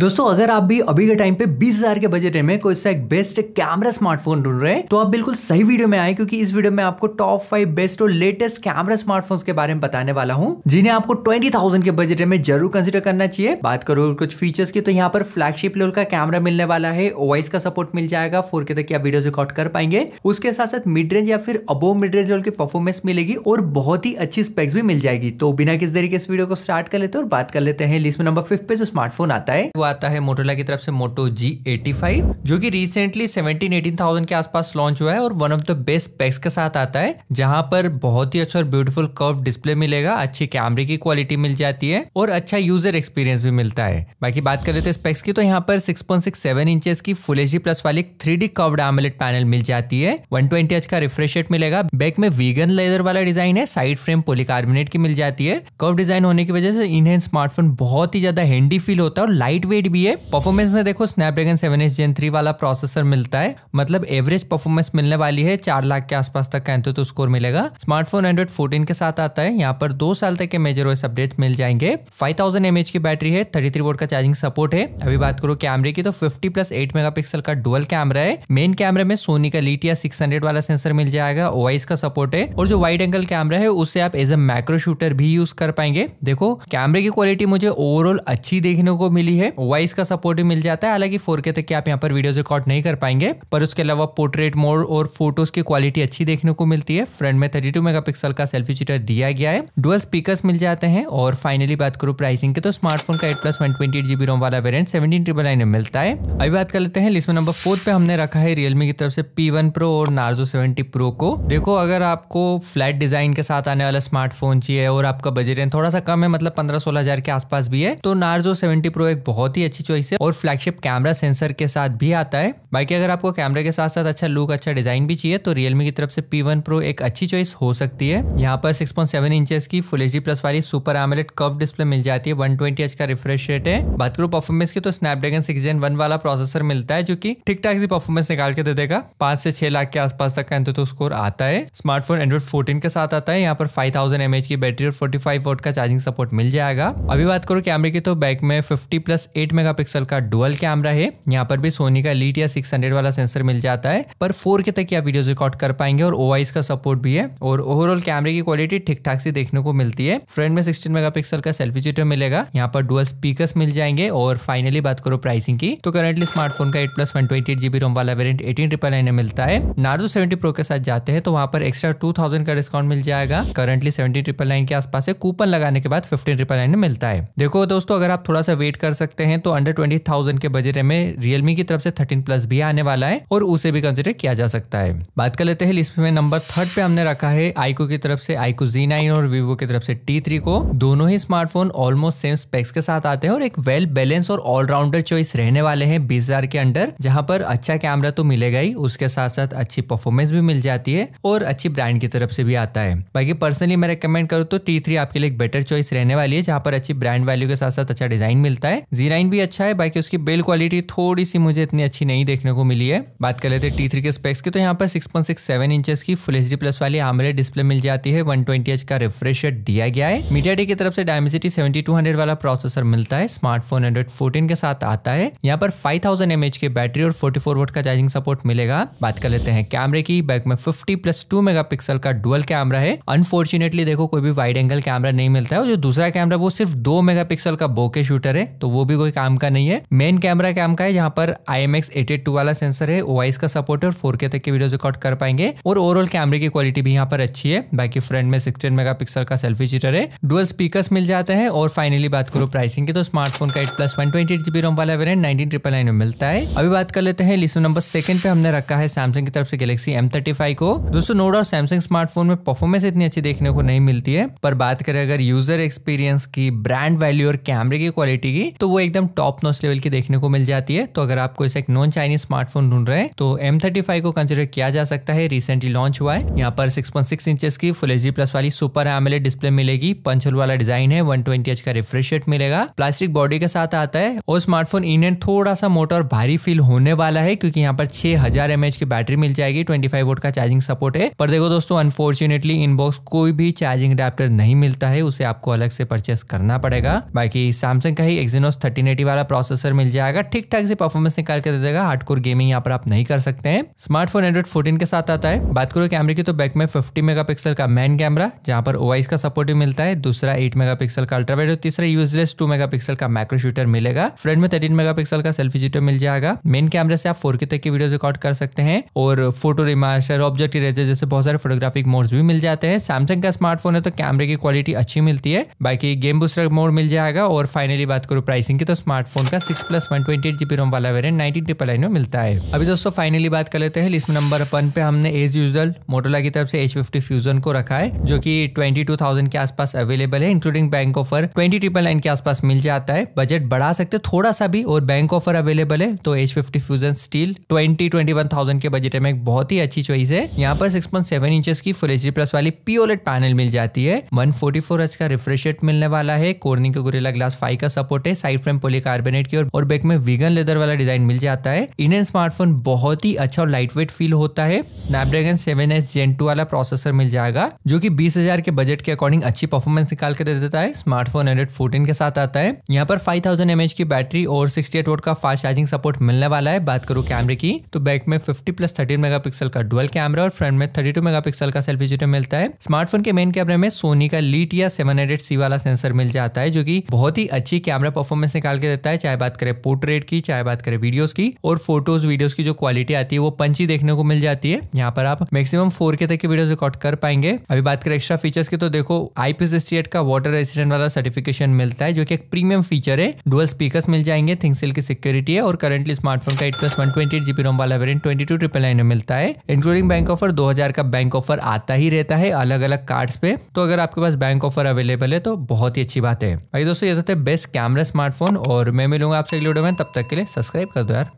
दोस्तों अगर आप भी अभी के टाइम पे 20,000 के बजट में कोई सा एक बेस्ट कैमरा स्मार्टफोन ढूंढ रहे हैं तो आप बिल्कुल सही वीडियो में आए क्योंकि इस वीडियो में आपको टॉप फाइव बेस्ट और लेटेस्ट कैमरा स्मार्टफोन्स के बारे में बताने वाला हूँ जिन्हें आपको 20,000 के बजट में जरूर कंसिडर करना चाहिए बात करो कुछ फीचर्स की तो यहाँ पर फ्लैगशिप लेवल का कैमरा मिलने वाला है ओवाइस का सपोर्ट मिल जाएगा फोर तक की आप वीडियो रिकॉर्ड कर पाएंगे उसके साथ साथ मिड रेंज या फिर अबो मिड रेंज लेवल की परफॉर्मेंस मिलेगी और बहुत ही अच्छी स्पेक्स भी मिल जाएगी तो बिना किस तरीके इस वीडियो को स्टार्ट कर लेते हैं और बात कर लेते हैं लिस्ट में नंबर फिफ्थ पे जो स्मार्टफोन आता है आता है मोटोला की तरफ से मोटो जी एटी फाइव जो की रिसेंटली सेवेंटीन एटीन थाउजेंड के आसपास लॉन्च हुआ है और one of the best packs के साथ आता है जहां पर बहुत ही अच्छा और ब्यूटीफुल कर्व डिस्प्ले मिलेगा अच्छी कैमरे की क्वालिटी मिल जाती है और अच्छा यूजर एक्सपीरियंस भी मिलता है बाकी बात कर लेते स्पेक्स की तो यहाँ पर six point six seven inches की फुल एच प्लस वाली three D curved AMOLED panel मिल जाती है वन ट्वेंटी एच का रिफ्रेश रेट मिलेगा बैक में वीगन लेदर वाला डिजाइन है साइड फ्रेम पोलिकार्बोनेट की मिल जाती है कर्व डिजाइन होने की वजह से इन्हें स्मार्टफोन बहुत ही ज्यादा हैंडी फील होता है और लाइट वेट एट भी है परफॉर्मेंस में देखो Snapdragon seven S gen three वाला प्रोसेसर मिलता है मतलब एवरेज परफॉर्मेंस मिलने वाली है चार लाख के आसपास तक का तो स्कोर तो मिलेगा स्मार्टफोन एंड्रॉइड फोर्टीन के साथ आता है यहाँ पर दो साल तक के मेजर ओएस अपडेट मिल जाएंगे फाइव थाउजेंड एमएच की बैटरी है थर्टी थ्री वोट का चार्जिंग सपोर्ट है अभी बात करो कैमरे की तो फिफ्टी प्लस एट मेगा का डुअल कैमरा है मेन कैमरे में सोनी का लीटिया सिक्स हंड्रेड वाला सेंसर मिल जाएगा ओआईस का सपोर्ट है और जो वाइड एंगल कैमरा है उससे आप एज अ मैक्रो शूटर भी यूज कर पाएंगे देखो कैमरे की क्वालिटी मुझे ओवरऑल अच्छी देखने को मिली है वॉइस का सपोर्ट भी मिल जाता है हालांकि फोर के तक के आप यहाँ पर वीडियोज रिकॉर्ड नहीं कर पाएंगे पर उसके अलावा पोर्ट्रेट मोड और फोटोज की क्वालिटी अच्छी देखने को मिलती है फ्रंट में थर्टी टू मेगापिक्सल का सेल्फी चीटर दिया गया है डुअल स्पीकर मिल जाते हैं और फाइनली बात करूँ प्राइसिंग की तो स्मार्टफोन का eight plus one twenty GB ROM वाला वेरियंट सेवेंटीन ट्रिपल नाइन में मिलता है अभी बात कर लेते हैं लिस्ट में नंबर फोर्थ पे हमने रखा है रियलमी की तरफ से पी वन प्रो और नार्जो सेवेंटी प्रो को देखो अगर आपको फ्लैट डिजाइन के साथ आने वाला स्मार्टफोन चाहिए और आपका बजट थोड़ा सा कम है मतलब पंद्रह सोलह हजार के आसपास भी है तो नार्जो सेवेंटी प्रो एक बहुत बहुत ही अच्छी चॉइस है और फ्लैगशिप कैमरा सेंसर के साथ भी आता है बाकी अगर आपको कैमरा के साथ साथ अच्छा लुक अच्छा डिजाइन भी चाहिए तो रियलमी की तरफ से पी वन प्रो एक अच्छी चॉइस हो सकती है यहाँ पर सिक्स पॉइंट सेवन इंचेस की फुल एच प्लस वाली सुपर एमलेट कव डिस्प्ले मिल जाती है वन ट्वेंटी एच का रिफ्रेश रेट है बात करो परफॉर्मेंस की तो स्नैपड्रैगन सिक्स जेन वन वाला प्रोसेसर मिलता है जो की ठीक ठाक सी परफॉर्मेंस निकाल के दे देगा पांच से छह लाख के आसपास तक का एंतो स्कोर आता है स्मार्टफोन एंड्रॉइड फोर्टीन के साथ आता है यहाँ पर फाइव थाउजेंड की बैटरी और फोर्टी फाइव वोट का चार्जिंग सपोर्ट मिल जाएगा अभी बात करो कैमरे की तो बैक में फिफ्टी प्लस एट मेगापिक्सल का डुअल कैमरा है यहाँ पर भी सोनी का लीट या सिक्स हंड्रेड वाला सेंसर मिल जाता है पर फोर के तक आप वीडियो रिकॉर्ड कर पाएंगे और ओवाइस का सपोर्ट भी है और ओवरऑल कैमरे की क्वालिटी ठीक ठाक सी देखने को मिलती है फ्रंट में सिक्सटीन मेगा का सेल्फी जीटर मिलेगा यहाँ पर डुअल स्पीकर मिल जाएंगे और फाइनली बात करो प्राइसिंग की तो करेंटली स्मार्टफोन का eight plus one twenty eight GB ROM वाला वेरियंट एटीन ट्रिपल नाइन मिलता है नार्जो सेवेंटी प्रो के साथ जाते हैं तो वहाँ पर एक्स्ट्रा टू थाउजेंड का डिस्काउंट मिल जाएगा करंटली सेवेंटी ट्रिपल नाइन के आसपास है कूपन लगाने के बाद फिफ्टीन ट्रिपल नाइन मिलता है देखो दोस्तों अगर आप थोड़ा सा वेट कर सकते हैं हैं तो अंडर ट्वेंटी थाउजेंड के बजट में रियलमी की तरफ से थर्टीन प्लस भी आने वाला है और उसे भी कंसिडर किया जा सकता है बात कर लेते हैं लिस्ट में नंबर थर्ड पे हमने रखा है आईको की तरफ से आईको जी नाइन और वीवो की तरफ से टी थ्री को दोनों ही स्मार्टफोन ऑलमोस्ट सेम स्पेक्स के साथ आते हैं और एक वेल बैलेंस और ऑलराउंडर चॉइस रहने वाले हैं बीस हजार के अंडर जहां पर अच्छा कैमरा तो मिलेगा ही उसके साथ साथ अच्छी परफॉर्मेंस भी मिल जाती है और अच्छी ब्रांड की तरफ से भी आता है बाकी पर्सनली मैं रिकमेंड करूँ तो टी थ्री आपके लिए एक बेटर चॉइस रहने वाली है जहां पर अच्छी ब्रांड वैल्यू के साथ साथ अच्छा डिजाइन मिलता है जी डिज़ाइन भी अच्छा है बाकी उसकी बिल्ड क्वालिटी थोड़ी सी मुझे इतनी अच्छी नहीं देखने को मिली है बात कर लेते टी थ्री के स्पेक्स की तो यहाँ पर six point six seven inches की फुल एच डी प्लस वाली आमरे डिस्प्ले मिल जाती है वन ट्वेंटी एच का रिफ्रेश दिया गया है मीडिया की तरफ से डायमेसिटी सेवेंटी टू हंड्रेड वाला प्रोसेसर मिलता है स्मार्टफोन एंड्रॉइड फोर्टीन के साथ आता है यहाँ पर फाइव थाउजेंड एम एच की बैटरी और फोर्टी फोर वोट का चार्जिंग सपोर्ट मिलेगा बात कर लेते हैं कैमरे की बैक में fifty plus two mega pixel का डुअल कैमरा है अनफॉर्चुनेटली देखो कोई भी वाइड एंगल कैमरा नहीं मिलता है और जो दूसरा कैमरा वो सिर्फ दो मेगा पिक्सल का बोके शूटर है तो वो भी कोई कोई काम का नहीं है मेन कैमरा काम का है जहाँ पर आई एम एक्स वाला सेंसर है ओआईस का सपोर्ट है और फोर तक के वीडियो रिकॉर्ड कर पाएंगे और ओवरऑल कैमरे की क्वालिटी भी यहाँ पर अच्छी है बाकी फ्रंट में सिक्सटीन मेगा पिक्सल का सेल्फी चीटर है डुअल स्पीकर मिल जाते हैं और फाइनली बात करो प्राइसिंग की तो स्मार्टफोन का eight plus one twenty eight GB ROM वाला वेरियंट नाइनटीन ट्रिपल नाइन में मिलता है अभी बात कर लेते हैं लिस्ट नंबर सेकंड पे हमने रखा है सैमसंग की तरफ से गैलेक्सी एम थर्टी फाइव को दोस्तों नो डाउट सैमसंग स्मार्टफोन में परफॉर्मेंस इतनी अच्छी देखने को नहीं मिलती है पर बात करें अगर यूजर एक्सपीरियंस की ब्रांड वैल्यू और कैमरे की क्वालिटी की तो वो एकदम एकदम टॉप नॉच लेवल की देखने को मिल जाती है तो अगर आपको ऐसा एक नॉन चाइनीज स्मार्टफोन ढूंढ रहे हैं तो एम को कंसिडर किया जा सकता है रिसेंटली लॉन्च हुआ है यहाँ पर सिक्स पॉइंट इंचेस की फुल एच प्लस वाली सुपर एमएलए डिस्प्ले मिलेगी पंचल वाला डिजाइन है वन ट्वेंटी का रिफ्रेश रेट मिलेगा प्लास्टिक बॉडी के साथ आता है और स्मार्टफोन इन एंड थोड़ा सा मोटा और भारी फील होने वाला है क्योंकि यहाँ पर छह हजार एमएच की बैटरी मिल जाएगी ट्वेंटी फाइव वोट का चार्जिंग सपोर्ट है पर देखो दोस्तों अनफॉर्चुनेटली इनबॉक्स कोई भी चार्जिंग अडेप्टर नहीं मिलता है उसे आपको अलग से परचेस करना पड़ेगा बाकी सैमसंग का ही एक्जीनोस थर्टीन नेटिव वाला प्रोसेसर मिल जाएगा ठीक ठाक से परफॉर्मेंस निकाल के दे देगा हार्ड कोर गेमिंग यहाँ पर आप नहीं कर सकते हैं स्मार्टफोन एंड्रॉइड फोर्टीन के साथ आता है बात करो कैमरे की तो बैक में फिफ्टी मेगा का मैन कैमरा जहाँ पर ओवाइस का सपोर्ट भी मिलता है दूसरा एट मेगा पिक्सल का अल्ट्रावाइड और तीसरा यूजलेस टू मेगा का मैक्रो शूटर मिलेगा फ्रंट में थर्टीन मेगा का सेल्फी जीटर मिल जाएगा मेन कैमरे से आप फोर के तक की वीडियो रिकॉर्ड कर सकते हैं और फोटो रिमार्शर ऑब्जेक्ट इरेजर जैसे बहुत सारे फोटोग्राफिक मोड्स भी मिल जाते हैं सैमसंग का स्मार्टफोन है तो कैमरे की क्वालिटी अच्छी मिलती है बाकी गेम बूस्टर मोड मिल जाएगा और फाइनली बात करूँ प्राइसिंग की तो तो स्मार्टफोन का six plus one twenty GB ROM वाला वेरियंट नाइनटी ट्रिपल नाइन में मिलता है अभी दोस्तों फाइनली बात कर लेते हैं इसमें नंबर वन पे हमने एज यूजल मोटोला की तरफ से एच फिफ्टी फ्यूजन को रखा है जो की ट्वेंटी टू थाउजेंड के आसपास अवेलेबल है including bank offer twenty triple nine के आसपास मिल जाता है बजट बढ़ा सकते थोड़ा सा भी और बैंक ऑफर अवेलेबल है तो edge fifty fusion still twenty twenty one thousand के बजट में एक बहुत ही अच्छी चॉइस है यहाँ पर सिक्स पॉइंट सेवन इंच की फुल एच प्लस वाली पीओलेट पैनल e मिल जाती है वन फोर्टी फोर एच का रिफ्रेश मिलने वाला है कोर्निंग के गोरेला ग्लास फाइव का सपोर्ट है साइड फ्रेम पोलिकार्बोनेट की और बैक में वीगन लेदर वाला डिजाइन मिल जाता है इंडियन स्मार्टफोन बहुत ही अच्छा और लाइट वेट फील होता है Snapdragon seven S gen two वाला प्रोसेसर मिल जाएगा जो की बीस हजार के बजट के अकॉर्डिंग अच्छी परफॉर्मेंस निकाल के दे देता है स्मार्टफोन एंड्रेड फोर्टीन के साथ आता है यहाँ पर फाइव थाउजेंड एमएच की बैटरी और सिक्सटी एट वोट का फास्ट चार्जिंग सपोर्ट मिलने वाला है बात करूँ कैमरे की तो बैक में फिफ्टी प्लस थर्टीन पिक्सल का डुअल कैमरा और फ्रंट में थर्टी टू पिक्सल का सेल्फी जूटर मिलता है स्मार्टफोन के मेन कैमरे में सोनी का लीट या सेवन हंड्रेड सी वाला सेंसर मिल जाता है जो की बहुत ही अच्छी कैमरा परफॉर्मेंस निकाल निकाल के देता है चाहे बात करें पोर्ट्रेट की चाहे बात करें वीडियोस की और फोटोज वीडियोस की जो क्वालिटी आती है वो पंची देखने को मिल जाती है यहाँ पर आप मैक्सिमम फोर के तक की वीडियोस रिकॉर्ड कर पाएंगे अभी बात करें एक्स्ट्रा फीचर्स की तो देखो आईपी का वाटर रेसिडेंट वाला सर्टिफिकेशन मिलता है जो की एक प्रीमियम फीचर है डुअल स्पीकर मिल जाएंगे थिंगसिल की सिक्योरिटी है और करंटली स्मार्टफोन का eight plus one twenty GB ROM वाला variant twenty two triple nine में मिलता है इंक्लूडिंग बैंक ऑफर दो का बैंक ऑफर आता ही रहता है अलग अलग कार्ड्स पे तो अगर आपके पास बैंक ऑफर अवेलेबल है तो बहुत ही अच्छी बात है भाई दोस्तों ये तो थे बेस्ट कैमरा स्मार्टफोन और मैं मिलूंगा आपसे अगले वीडियो में तब तक के लिए सब्सक्राइब कर दो यार